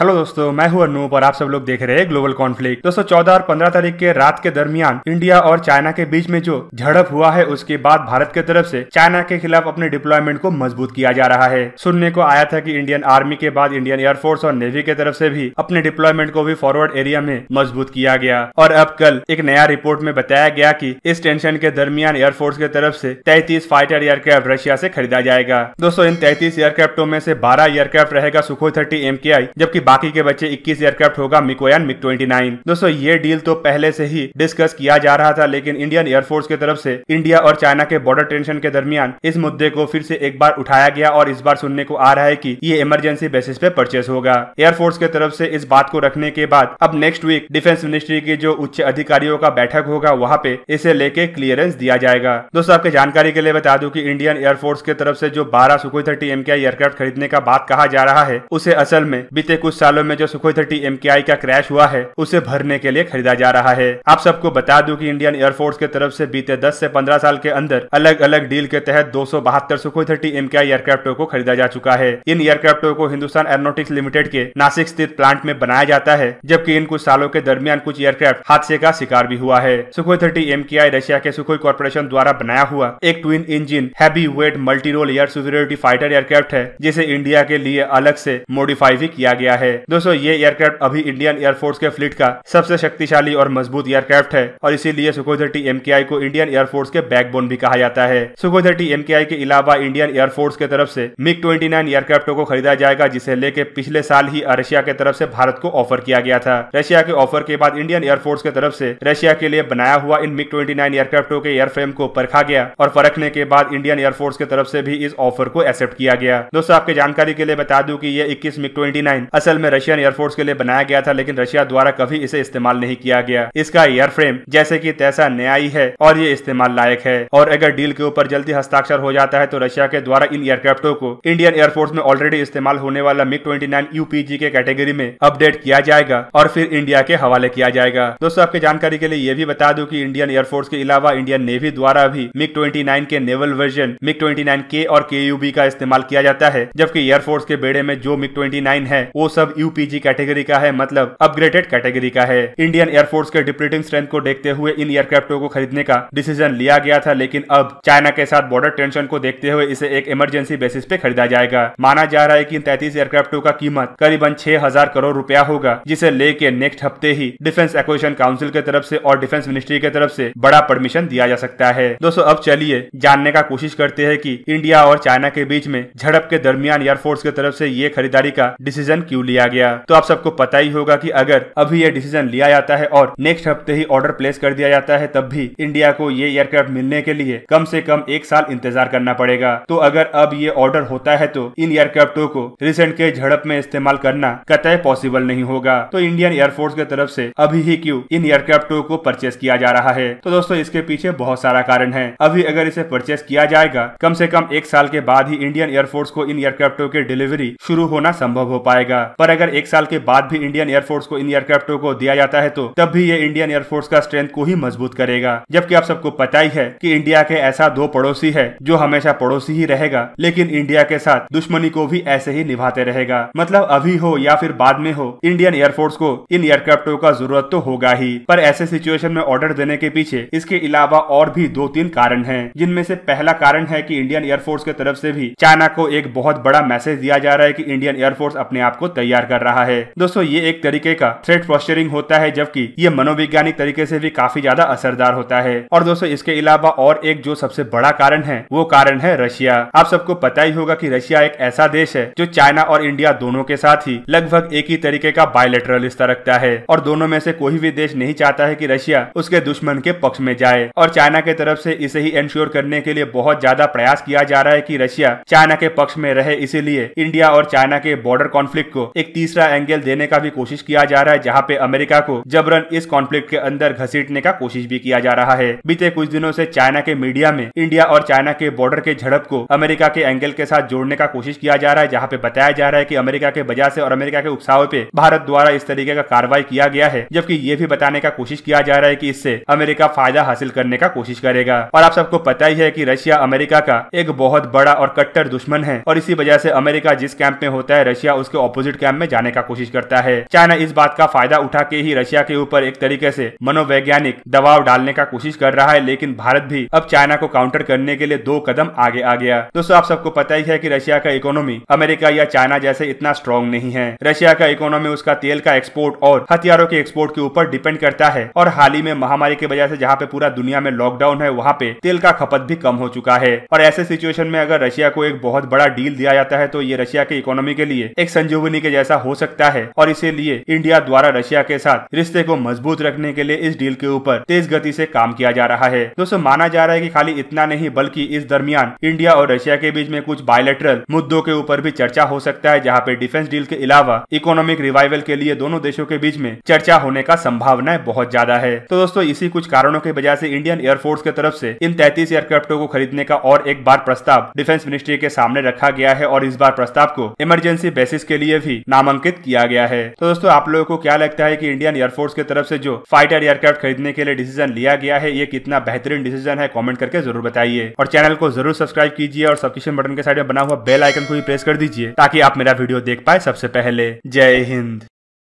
hello दोस्तों मैं हूं अनूप और आप सब लोग देख रहे हैं ग्लोबल कॉन्फ्लिक्ट दोस्तों 14 और 15 तारीख के रात के दरमियान इंडिया और चाइना के बीच में जो झड़प हुआ है उसके बाद भारत की तरफ से चाइना के खिलाफ अपने डिप्लॉयमेंट को मजबूत किया जा रहा है सुनने को आया था कि इंडियन आर्मी के बाद इंडियन एयरफोर्स और नेवी के तरफ से भी अपने डिप्लॉयमेंट को भी फॉरवर्ड एरिया में मजबूत किया गया और अब कल एक नया रिपोर्ट में बताया गया की इस टेंशन के दरमियान एयरफोर्स की तरफ से तैतीस फाइटर एयरक्राफ्ट रशिया से खरीदा जाएगा दोस्तों इन तैतीस एयरक्राफ्टों में से बारह एयरक्राफ्ट रहेगा सुखो थर्टी एम जबकि बाकी के बच्चे 21 एयरक्राफ्ट होगा मिकोयन मिक 29 दोस्तों ये डील तो पहले से ही डिस्कस किया जा रहा था लेकिन इंडियन एयरफोर्स की तरफ से इंडिया और चाइना के बॉर्डर टेंशन के दरमियान इस मुद्दे को फिर से एक बार उठाया गया और इस बार सुनने को आ रहा है की ये इमरजेंसी बेसिस पे परचेस होगा एयरफोर्स के तरफ ऐसी इस बात को रखने के बाद अब नेक्स्ट वीक डिफेंस मिनिस्ट्री के जो उच्च अधिकारियों का बैठक होगा वहाँ पे इसे लेके क्लियरेंस दिया जाएगा दोस्तों आपके जानकारी के लिए बता दूं कि इंडियन एयरफोर्स के तरफ से जो 12 सुखोई थर्टी एम एयरक्राफ्ट खरीदने का बात कहा जा रहा है उसे असल में बीते कुछ कुछ सालों में जो सुखोई थर्टी एम का क्रैश हुआ है उसे भरने के लिए खरीदा जा रहा है आप सबको बता दूं कि इंडियन एयरफोर्स के तरफ से बीते 10 से 15 साल के अंदर अलग अलग डील के तहत दो सौ बहत्तर सुखोई थर्टी एम एयरक्राफ्टों को खरीदा जा चुका है इन एयरक्राफ्टों को हिंदुस्तान एरोनोटिक्स लिमिटेड के नासिक स्थित प्लांट में बनाया जाता है जबकि इन कुछ सालों के दरमियान कुछ एयरक्राफ्ट हादसे का शिकार भी हुआ है सुखोई थर्टी एम रशिया के सुखोई कॉर्पोरेशन द्वारा बनाया हुआ एक twin engine heavy weight multi role air superiority fighter aircraft है जिसे इंडिया के लिए अलग से मॉडिफाई भी किया गया है है दोस्तों ये एयरक्राफ्ट अभी इंडियन एयरफोर्स के फ्लीट का सबसे शक्तिशाली और मजबूत एयरक्राफ्ट है और इसीलिए सुखो थर्टी एम को इंडियन एयरफोर्स के बैकबोन भी कहा जाता है सुखो थर्टी एम के अलावा इंडियन एयरफोर्स के तरफ से मिग ट्वेंटी नाइन एयरक्राफ्टों को खरीदा जाएगा जिसे लेके पिछले साल ही रशिया के तरफ से भारत को ऑफर किया गया था रशिया के ऑफर के बाद इंडियन एयरफोर्स के तरफ से रशिया के लिए बनाया हुआ इन मिग ट्वेंटी नाइन एयरक्राफ्टों के एयरफ्रेम को परखा गया और परखने के बाद इंडियन एयरफोर्स के तरफ से भी इस ऑफर को एक्सेप्ट किया गया दोस्तों आपके जानकारी के लिए बता दू की ये इक्कीस मिग ट्वेंटी असल असल में रशियन एयरफोर्स के लिए बनाया गया था लेकिन रशिया द्वारा कभी इसे इस्तेमाल नहीं किया गया इसका एयरफ्रेम जैसे की तैसा न्यायी है और ये इस्तेमाल लायक है और अगर डील के ऊपर जल्दी हस्ताक्षर हो जाता है तो रशिया के द्वारा इन एयरक्राफ्टों को इंडियन एयरफोर्स में ऑलरेडी इस्तेमाल होने वाला मिग ट्वेंटी यूपीजी के कैटेगरी में अपडेट किया जाएगा और फिर इंडिया के हवाले किया जाएगा दोस्तों आपकी जानकारी के लिए ये भी बता दूं कि इंडियन एयरफोर्स के अलावा इंडियन नेवी द्वारा भी मिग ट्वेंटी नाइन के नेवल वर्जन मिग ट्वेंटी के और के का इस्तेमाल किया जाता है जबकि एयरफोर्स के बेड़े में जो मिग ट्वेंटी नाइन है वो सब सब यूपीजी कैटेगरी का है मतलब अपग्रेडेड कैटेगरी का है इंडियन एयरफोर्स के डिप्लीटिंग स्ट्रेंथ को देखते हुए इन एयरक्राफ्टों को खरीदने का डिसीजन लिया गया था लेकिन अब चाइना के साथ बॉर्डर टेंशन को देखते हुए इसे एक इमरजेंसी बेसिस पे खरीदा जाएगा माना जा रहा है की इन तैतीस एयरक्राफ्टों का कीमत करीबन छह हजार करोड़ रूपया होगा जिसे लेके नेक्स्ट हफ्ते ही डिफेंस एक्विशन काउंसिल के तरफ ऐसी और डिफेंस मिनिस्ट्री के तरफ ऐसी बड़ा परमिशन दिया जा सकता है दोस्तों अब चलिए जानने का कोशिश करते हैं की इंडिया और चाइना के बीच में झड़प के दरमियान एयरफोर्स की तरफ ऐसी ये खरीदारी का डिसीजन क्यों लिया गया तो आप सबको पता ही होगा कि अगर अभी यह डिसीजन लिया जाता है और नेक्स्ट हफ्ते ही ऑर्डर प्लेस कर दिया जाता है तब भी इंडिया को ये एयरक्राफ्ट मिलने के लिए कम से कम एक साल इंतजार करना पड़ेगा तो अगर अब ये ऑर्डर होता है तो इन एयरक्राफ्टों को रिसेंट के झड़प में इस्तेमाल करना कतः पॉसिबल नहीं होगा तो इंडियन एयरफोर्स की तरफ से अभी ही क्यों इन एयरक्राफ्टों को परचेस किया जा रहा है तो दोस्तों इसके पीछे बहुत सारा कारण है अभी अगर इसे परचेस किया जाएगा कम से कम एक साल के बाद ही इंडियन एयरफोर्स को इन एयरक्राफ्टों के डिलीवरी शुरू होना संभव हो पाएगा पर अगर एक साल के बाद भी इंडियन एयरफोर्स को इन एयरक्राफ्टों को दिया जाता है तो तब भी ये इंडियन एयरफोर्स का स्ट्रेंथ को ही मजबूत करेगा जबकि आप सबको पता ही है कि इंडिया के ऐसा दो पड़ोसी है जो हमेशा पड़ोसी ही रहेगा लेकिन इंडिया के साथ दुश्मनी को भी ऐसे ही निभाते रहेगा मतलब अभी हो या फिर बाद में हो इंडियन एयरफोर्स को इन एयरक्राफ्टों का जरूरत तो होगा ही पर ऐसे सिचुएशन में ऑर्डर देने के पीछे इसके अलावा और भी दो तीन कारण है जिनमें से पहला कारण है की इंडियन एयरफोर्स की तरफ से भी चाइना को एक बहुत बड़ा मैसेज दिया जा रहा है की इंडियन एयरफोर्स अपने आप को तैयार तैयार कर रहा है दोस्तों ये एक तरीके का थ्रेड पोस्टरिंग होता है जबकि ये मनोवैज्ञानिक तरीके से भी काफी ज्यादा असरदार होता है और दोस्तों इसके अलावा और एक जो सबसे बड़ा कारण है वो कारण है रशिया आप सबको पता ही होगा की रशिया एक ऐसा देश है जो चाइना और इंडिया दोनों के साथ ही लगभग एक ही तरीके का बायोलेटरल रिश्ता रखता है और दोनों में से कोई भी देश नहीं चाहता है की रशिया उसके दुश्मन के पक्ष में जाए और चाइना के तरफ से इसे ही इंश्योर करने के लिए बहुत ज्यादा प्रयास किया जा रहा है कि रशिया चाइना के पक्ष में रहे इसीलिए इंडिया और चाइना के बॉर्डर कॉन्फ्लिक्ट को एक तीसरा एंगल देने का भी कोशिश किया जा रहा है जहाँ पे अमेरिका को जबरन इस कॉन्फ्लिक्ट के अंदर घसीटने का कोशिश भी किया जा रहा है बीते कुछ दिनों से चाइना के मीडिया में इंडिया और चाइना के बॉर्डर के झड़प को अमेरिका के एंगल के साथ जोड़ने का कोशिश किया जा रहा है जहाँ पे बताया जा रहा है की अमेरिका के बजाय से और अमेरिका के उपसाव पे भारत द्वारा इस तरीके का कार्रवाई किया गया है जबकि ये भी बताने का कोशिश किया जा रहा है की इससे अमेरिका फायदा हासिल करने का कोशिश करेगा और आप सबको पता ही है की रशिया अमेरिका का एक बहुत बड़ा और कट्टर दुश्मन है और इसी वजह से अमेरिका जिस कैंप में होता है रशिया उसके ऑपोजिट कैंप में जाने का कोशिश करता है चाइना इस बात का फायदा उठा के ही रशिया के ऊपर एक तरीके से मनोवैज्ञानिक दबाव डालने का कोशिश कर रहा है लेकिन भारत भी अब चाइना को काउंटर करने के लिए दो कदम आगे आ गया दोस्तों आप सबको पता ही है की रशिया का इकोनॉमी अमेरिका या चाइना जैसे इतना स्ट्रॉन्ग नहीं है रशिया का इकोनॉमी उसका तेल का एक्सपोर्ट और हथियारों के एक्सपोर्ट के ऊपर डिपेंड करता है और हाल ही में महामारी की वजह से जहाँ पे पूरा दुनिया में लॉकडाउन है वहाँ पे तेल का खपत भी कम हो चुका है और ऐसे सिचुएशन में अगर रशिया को एक बहुत बड़ा डील दिया जाता है तो ये रशिया के इकोनॉमी के लिए एक संजीवनी के जैसा हो सकता है और इसीलिए इंडिया द्वारा रशिया के साथ रिश्ते को मजबूत रखने के लिए इस डील के ऊपर तेज गति से काम किया जा रहा है दोस्तों माना जा रहा है कि खाली इतना नहीं बल्कि इस दरमियान इंडिया और रशिया के बीच में कुछ बायोलेटरल मुद्दों के ऊपर भी चर्चा हो सकता है जहाँ पे डिफेंस डील के अलावा इकोनॉमिक रिवाइवल के लिए दोनों देशों के बीच में चर्चा होने का संभावनाएं बहुत ज्यादा है तो दोस्तों इसी कुछ कारणों की वजह से इंडियन एयरफोर्स की तरफ से इन तैतीस एयरक्राफ्टों को खरीदने का और एक बार प्रस्ताव डिफेंस मिनिस्ट्री के सामने रखा गया है और इस बार प्रस्ताव को इमरजेंसी बेसिस के लिए भी नामांकित किया गया है तो दोस्तों आप लोगों को क्या लगता है कि इंडियन एयरफोर्स की तरफ से जो फाइटर एयरक्राफ्ट खरीदने के लिए डिसीजन लिया गया है ये कितना बेहतरीन डिसीजन है कॉमेंट करके जरूर बताइए और चैनल को जरूर सब्सक्राइब कीजिए और सब्सक्रिप्शन बटन के साइड में बना हुआ बेल आइकन को भी प्रेस कर दीजिए ताकि आप मेरा वीडियो देख पाए सबसे पहले जय हिंद